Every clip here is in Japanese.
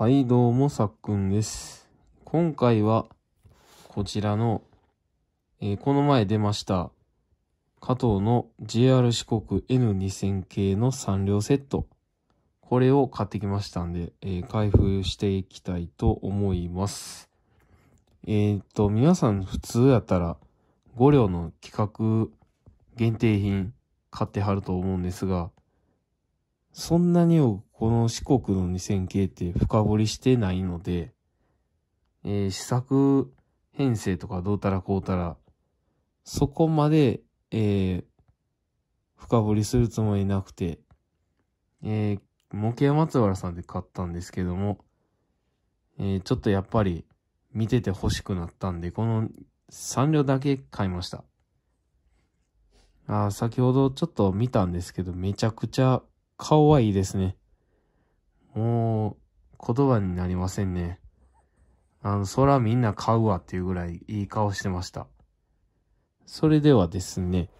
はいどうもさっくんです。今回はこちらの、えー、この前出ました加藤の JR 四国 N2000 系の3両セット。これを買ってきましたんで、えー、開封していきたいと思います。えー、っと、皆さん普通やったら5両の企画限定品買ってはると思うんですが、そんなにをこの四国の2000系って深掘りしてないので、えー、試作編成とかどうたらこうたら、そこまで、えー、深掘りするつもりなくて、えー、模型松原さんで買ったんですけども、えー、ちょっとやっぱり見てて欲しくなったんで、この3両だけ買いました。あ先ほどちょっと見たんですけど、めちゃくちゃ顔はいいですね。もう、言葉になりませんね。あの、そらみんな買うわっていうぐらいいい顔してました。それではですね、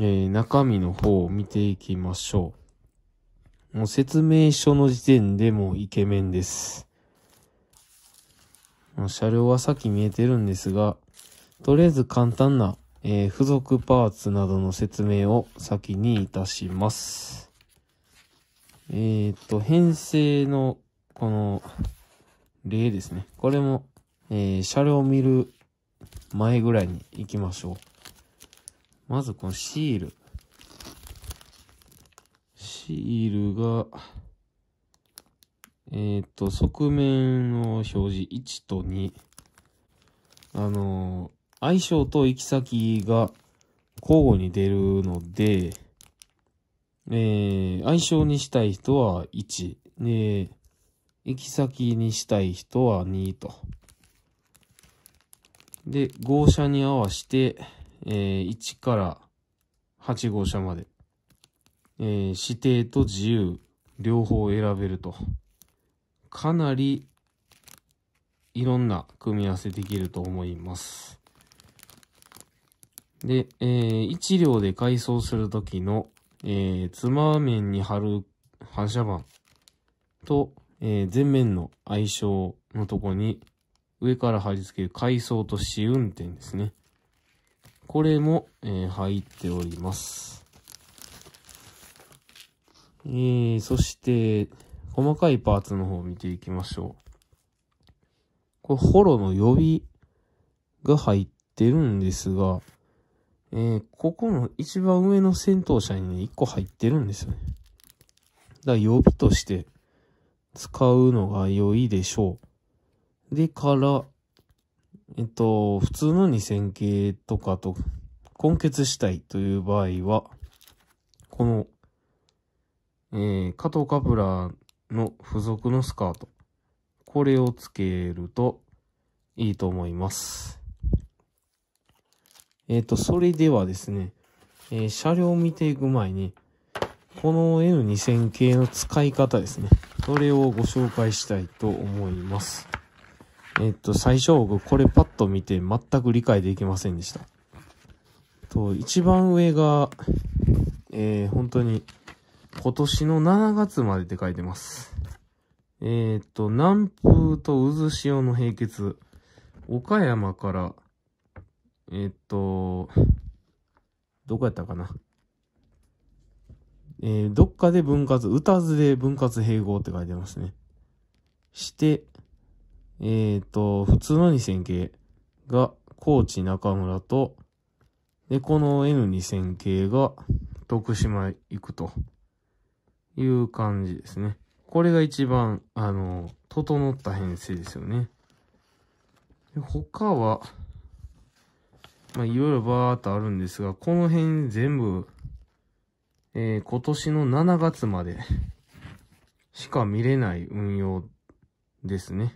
えー、中身の方を見ていきましょう。もう説明書の時点でもうイケメンです。車両はさっき見えてるんですが、とりあえず簡単な、えー、付属パーツなどの説明を先にいたします。えっ、ー、と、編成の、この、例ですね。これも、えー、車両を見る前ぐらいに行きましょう。まずこのシール。シールが、えっ、ー、と、側面の表示1と2。あのー、相性と行き先が交互に出るので、えー、性にしたい人は1、え行き先にしたい人は2と。で、号車に合わして、えー、1から8号車まで、えー、指定と自由、両方選べると。かなり、いろんな組み合わせできると思います。で、えー、1両で改装するときの、えー、つま面に貼る反射板と、えー、前面の相性のとこに上から貼り付ける階層と試運転ですね。これも、えー、入っております。えー、そして、細かいパーツの方を見ていきましょう。これ、ホロの予備が入ってるんですが、えー、ここの一番上の戦闘車にね、一個入ってるんですよね。だから予備として使うのが良いでしょう。でから、えっと、普通の2000系とかと混血したいという場合は、この、えー、加藤カプラーの付属のスカート。これをつけるといいと思います。えっ、ー、と、それではですね、えー、車両を見ていく前に、この N2000 系の使い方ですね。それをご紹介したいと思います。えっ、ー、と、最初僕これパッと見て全く理解できませんでした。と、一番上が、えー、本当に今年の7月までって書いてます。えっ、ー、と、南風と渦潮の平結、岡山からえー、っと、どこやったかな。えー、どっかで分割、歌図で分割併合って書いてますね。して、えっ、と、普通の2000系が、高知中村と、で、この N2000 系が、徳島行くという感じですね。これが一番、あの、整った編成ですよね。他は、まあ、いろいろバーっとあるんですが、この辺全部、えー、今年の7月までしか見れない運用ですね。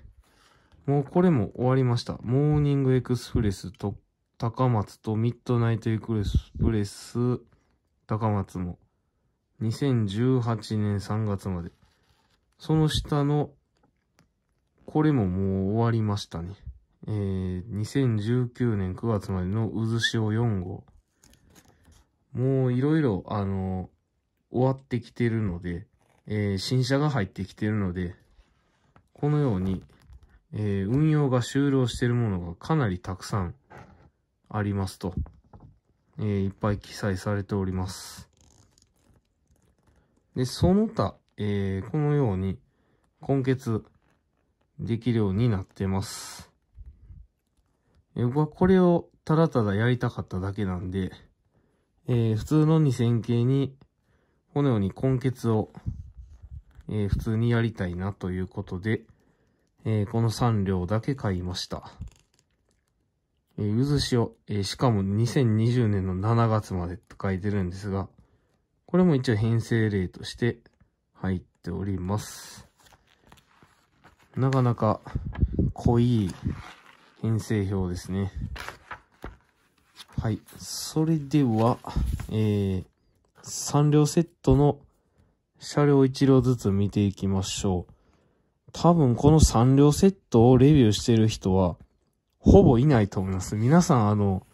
もうこれも終わりました。モーニングエクスプレスと高松とミッドナイトエクスプレス高松も2018年3月まで。その下のこれももう終わりましたね。えー、2019年9月までの渦潮4号。もういろいろ、あのー、終わってきてるので、えー、新車が入ってきてるので、このように、えー、運用が終了しているものがかなりたくさんありますと、えー、いっぱい記載されております。で、その他、えー、このように、根結できるようになってます。僕はこれをただただやりたかっただけなんで、えー、普通の2000系に、このように根結を、えー、普通にやりたいなということで、えー、この3両だけ買いました。えー、渦潮、えー、しかも2020年の7月までって書いてるんですが、これも一応編成例として入っております。なかなか濃い編成表ですね。はい。それでは、えー、3両セットの車両1両ずつ見ていきましょう。多分この3両セットをレビューしてる人は、ほぼいないと思います。皆さんあの、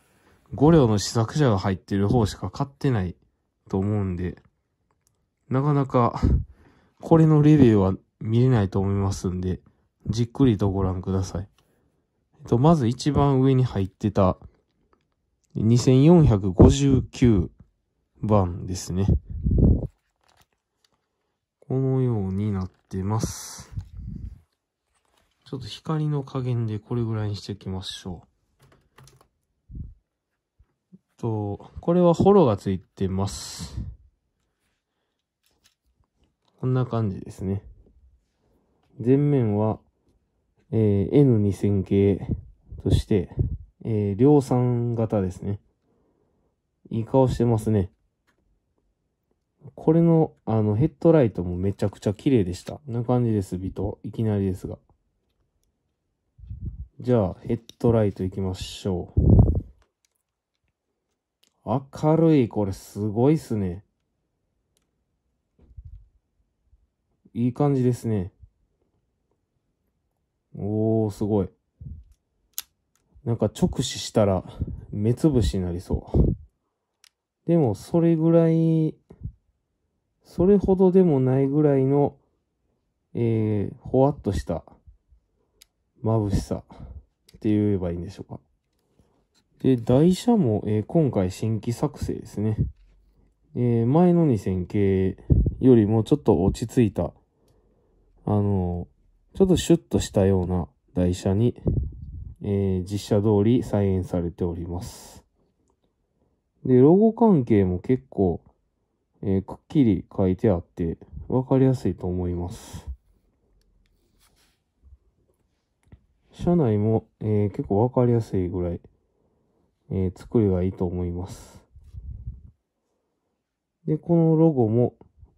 5両の試作車が入ってる方しか買ってないと思うんで、なかなか、これのレビューは見れないと思いますんで、じっくりとご覧ください。っと、まず一番上に入ってた2459番ですね。このようになってます。ちょっと光の加減でこれぐらいにしておきましょう。と、これはホロがついてます。こんな感じですね。前面はえー、N2000 系として、えー、量産型ですね。いい顔してますね。これの、あの、ヘッドライトもめちゃくちゃ綺麗でした。な感じです、ビト。いきなりですが。じゃあ、ヘッドライトいきましょう。明るい、これすごいっすね。いい感じですね。おー、すごい。なんか直視したら目つぶしになりそう。でもそれぐらい、それほどでもないぐらいの、えー、ほわっとした眩しさって言えばいいんでしょうか。で、台車も、えー、今回新規作成ですね。えー、前の2000系よりもちょっと落ち着いた、あのーちょっとシュッとしたような台車に、えー、実写通り再演されております。で、ロゴ関係も結構、えー、くっきり書いてあって、わかりやすいと思います。車内も、えー、結構わかりやすいぐらい、えー、作りがいいと思います。で、このロゴも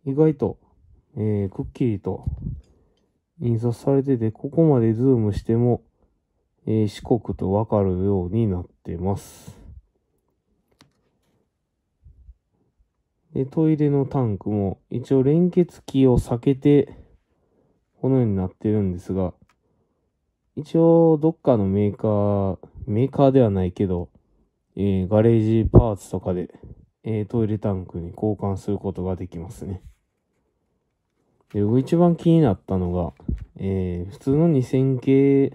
意外と、えー、くっきりと印刷されてて、ここまでズームしても、えー、四国とわかるようになってます。で、トイレのタンクも一応連結器を避けて、このようになってるんですが、一応どっかのメーカー、メーカーではないけど、えー、ガレージパーツとかで、えー、トイレタンクに交換することができますね。で、僕一番気になったのが、えー、普通の2000系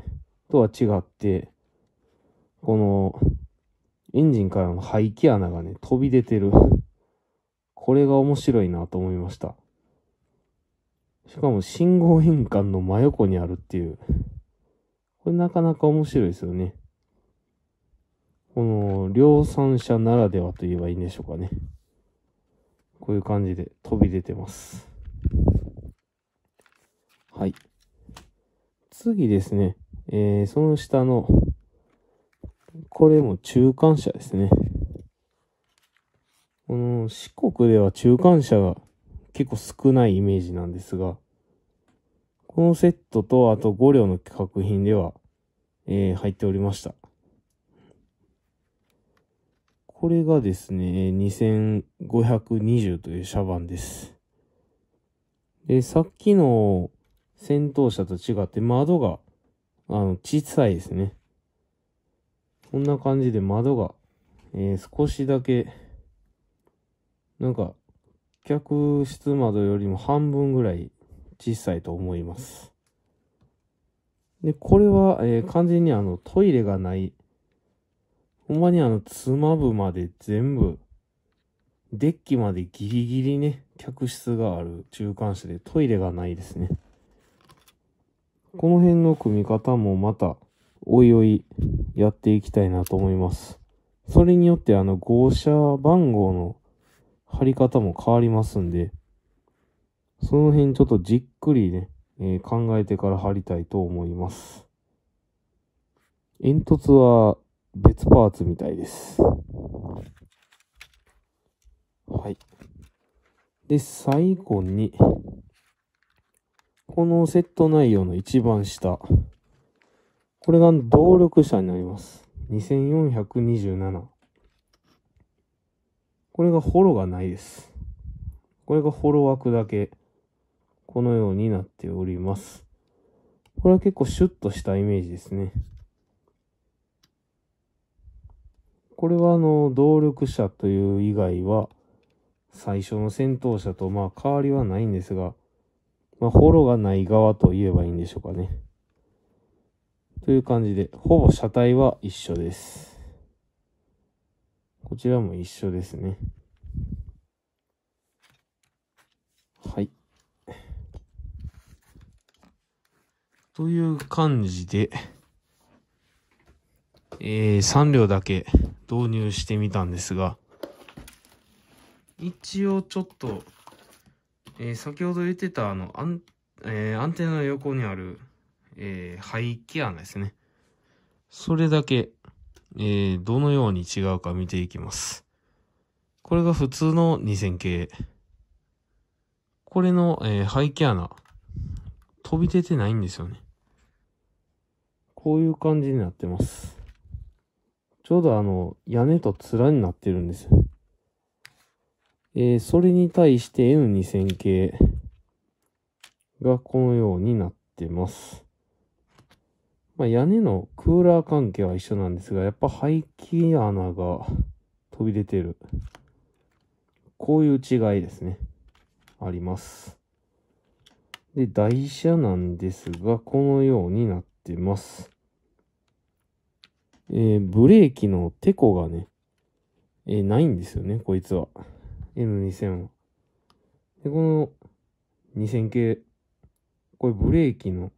とは違って、この、エンジンからの排気穴がね、飛び出てる。これが面白いなと思いました。しかも信号変換の真横にあるっていう。これなかなか面白いですよね。この、量産車ならではと言えばいいんでしょうかね。こういう感じで飛び出てます。はい。次ですね。えー、その下の、これも中間車ですね。この四国では中間車が結構少ないイメージなんですが、このセットとあと5両の画品では、えー、入っておりました。これがですね、2520という車番です。で、さっきの戦闘車と違って窓が、あの、小さいですね。こんな感じで窓が、えー、少しだけ、なんか、客室窓よりも半分ぐらい小さいと思います。で、これは、えー、完全にあの、トイレがない、ほんまにあの、つまぶまで全部、デッキまでギリギリね、客室がある中間車でトイレがないですね。この辺の組み方もまた、おいおいやっていきたいなと思います。それによってあの号車番号の貼り方も変わりますんで、その辺ちょっとじっくりね、えー、考えてから貼りたいと思います。煙突は別パーツみたいです。はい。で、最後に、このセット内容の一番下。これが動力車になります。2427。これがホロがないです。これがホロ枠だけ、このようになっております。これは結構シュッとしたイメージですね。これはあの、動力車という以外は、最初の戦闘車とまあ変わりはないんですが、まあ、ホロがない側と言えばいいんでしょうかね。という感じで、ほぼ車体は一緒です。こちらも一緒ですね。はい。という感じで、えー、3両だけ導入してみたんですが、一応ちょっとえー、先ほど言ってたあのアン,、えー、アンテナの横にある、えー、排気穴ですね。それだけ、えどのように違うか見ていきます。これが普通の2000系。これの、え排気穴、飛び出てないんですよね。こういう感じになってます。ちょうどあの、屋根と面になってるんですよ。えー、それに対して N2000 系がこのようになってます。まあ、屋根のクーラー関係は一緒なんですが、やっぱ排気穴が飛び出てる。こういう違いですね。あります。で、台車なんですが、このようになってます。えー、ブレーキのテコがね、えー、ないんですよね、こいつは。N2000 で、この2000系、これブレーキの、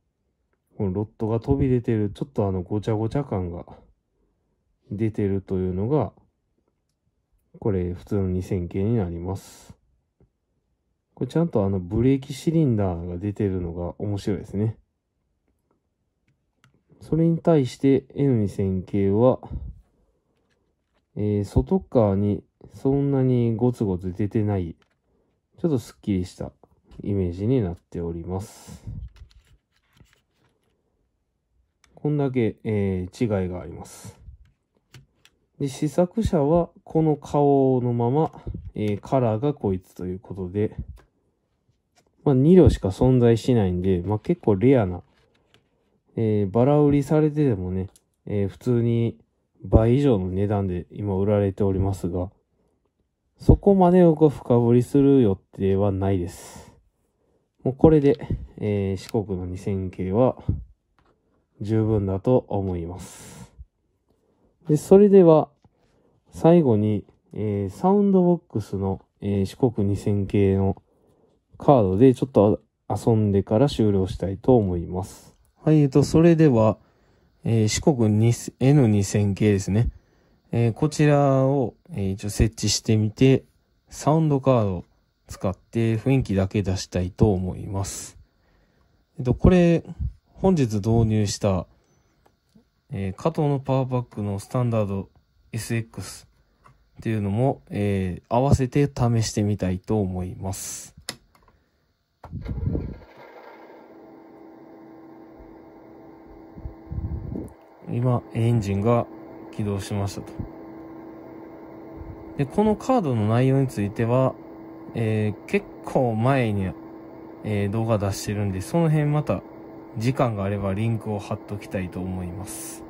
このロットが飛び出てる、ちょっとあのごちゃごちゃ感が出てるというのが、これ普通の2000系になります。これちゃんとあのブレーキシリンダーが出てるのが面白いですね。それに対して N2000 系は、えー、外側にそんなにゴツゴツ出てない、ちょっとすっきりしたイメージになっております。こんだけ、えー、違いがあります。で、試作車はこの顔のまま、えー、カラーがこいつということで、まあ、2両しか存在しないんで、まあ、結構レアな、えー、バラ売りされてでもね、えー、普通に倍以上の値段で今売られておりますが、こまでを深掘りする予定はないです。もうこれで、えー、四国の2000系は十分だと思います。で、それでは最後に、えー、サウンドボックスの、えー、四国2000系のカードでちょっと遊んでから終了したいと思います。はい、えっと、それでは、えー、四国 N2000 系ですね。えー、こちらを、えー、一応設置してみて、サウンドカード使って雰囲気だけ出したいと思います。えっと、これ、本日導入した、えー、加藤のパワーバックのスタンダード SX っていうのも、えー、合わせて試してみたいと思います。今、エンジンが起動しましたと。で、このカードの内容については、えー、結構前に、えー、動画出してるんで、その辺また時間があればリンクを貼っときたいと思います。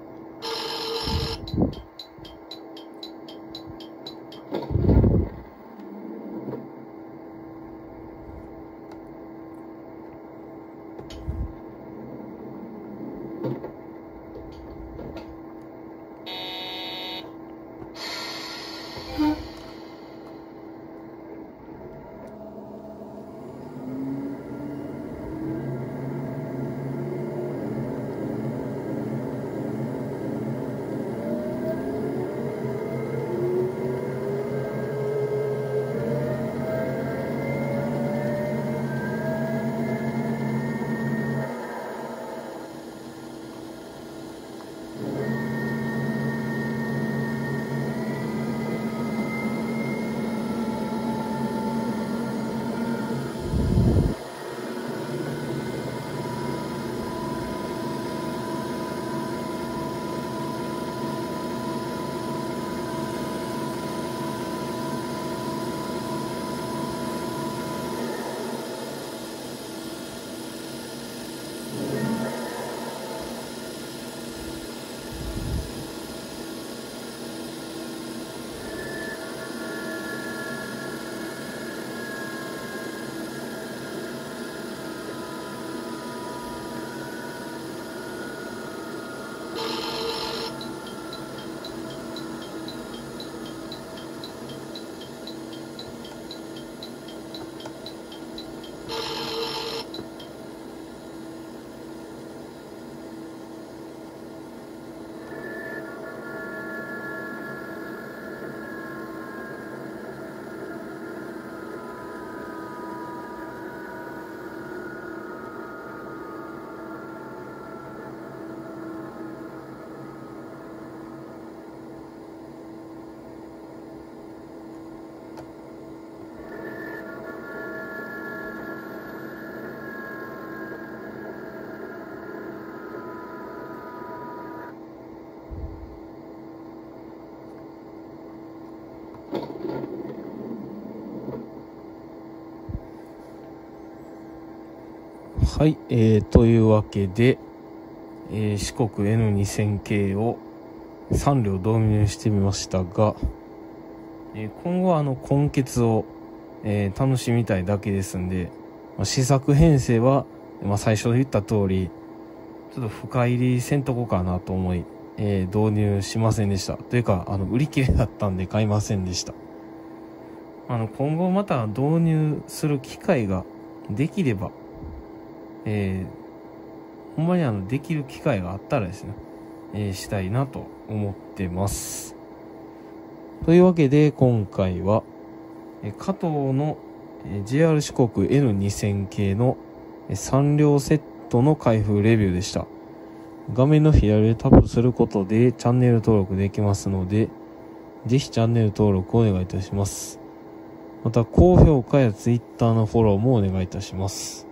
はい、えー、というわけで、えー、四国 N2000 系を3両導入してみましたが、えー、今後はあの、根血を、えー、楽しみたいだけですんで、まあ、試作編成は、まあ、最初言った通り、ちょっと深入りせんとこかなと思い、えー、導入しませんでした。というか、あの、売り切れだったんで買いませんでした。あの、今後また導入する機会ができれば、えー、ほんまにあの、できる機会があったらですね、えー、したいなと思ってます。というわけで、今回は、え加藤の、え JR 四国 N2000 系の、え3両セットの開封レビューでした。画面の左でタップすることでチャンネル登録できますので、ぜひチャンネル登録をお願いいたします。また、高評価や Twitter のフォローもお願いいたします。